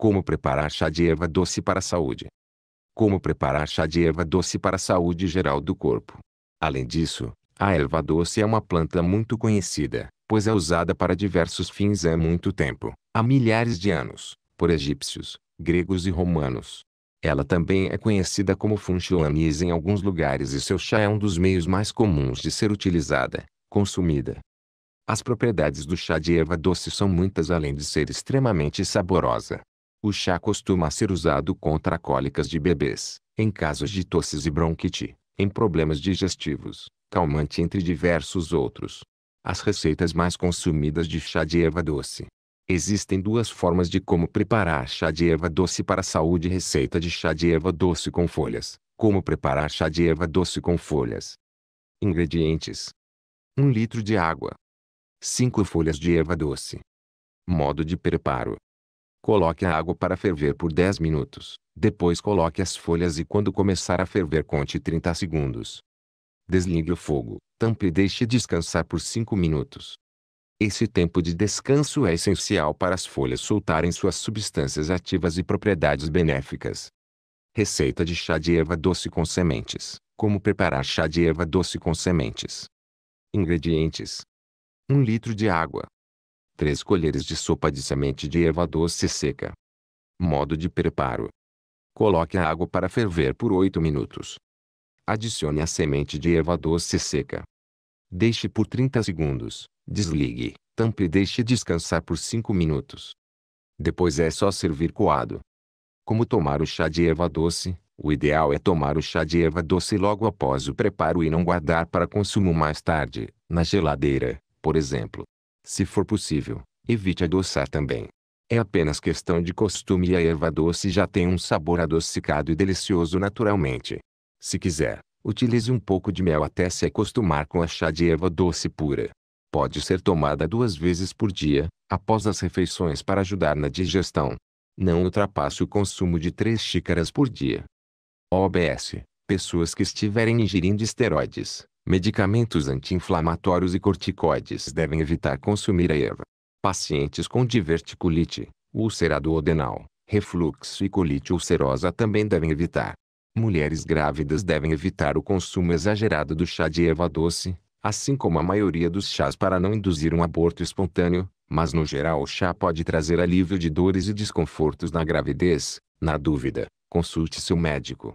Como preparar chá de erva doce para a saúde? Como preparar chá de erva doce para a saúde geral do corpo? Além disso, a erva doce é uma planta muito conhecida, pois é usada para diversos fins há muito tempo, há milhares de anos, por egípcios, gregos e romanos. Ela também é conhecida como funchioanis em alguns lugares e seu chá é um dos meios mais comuns de ser utilizada, consumida. As propriedades do chá de erva doce são muitas além de ser extremamente saborosa. O chá costuma ser usado contra cólicas de bebês, em casos de tosses e bronquite, em problemas digestivos, calmante entre diversos outros. As receitas mais consumidas de chá de erva doce. Existem duas formas de como preparar chá de erva doce para a saúde. Receita de chá de erva doce com folhas. Como preparar chá de erva doce com folhas. Ingredientes. 1 litro de água. 5 folhas de erva doce. Modo de preparo. Coloque a água para ferver por 10 minutos. Depois coloque as folhas e quando começar a ferver conte 30 segundos. Desligue o fogo, tampe e deixe descansar por 5 minutos. Esse tempo de descanso é essencial para as folhas soltarem suas substâncias ativas e propriedades benéficas. Receita de chá de erva doce com sementes. Como preparar chá de erva doce com sementes? Ingredientes: 1 litro de água, 3 colheres de sopa de semente de erva doce seca. Modo de preparo. Coloque a água para ferver por 8 minutos. Adicione a semente de erva doce seca. Deixe por 30 segundos, desligue, tampe e deixe descansar por 5 minutos. Depois é só servir coado. Como tomar o chá de erva doce, o ideal é tomar o chá de erva doce logo após o preparo e não guardar para consumo mais tarde, na geladeira, por exemplo. Se for possível, evite adoçar também. É apenas questão de costume e a erva doce já tem um sabor adocicado e delicioso naturalmente. Se quiser, utilize um pouco de mel até se acostumar com a chá de erva doce pura. Pode ser tomada duas vezes por dia, após as refeições para ajudar na digestão. Não ultrapasse o consumo de 3 xícaras por dia. OBS: Pessoas que estiverem ingerindo esteroides, Medicamentos anti-inflamatórios e corticoides devem evitar consumir a erva. Pacientes com diverticulite, úlcera do adenal, refluxo e colite ulcerosa também devem evitar. Mulheres grávidas devem evitar o consumo exagerado do chá de erva doce, assim como a maioria dos chás para não induzir um aborto espontâneo, mas no geral o chá pode trazer alívio de dores e desconfortos na gravidez. Na dúvida, consulte seu médico.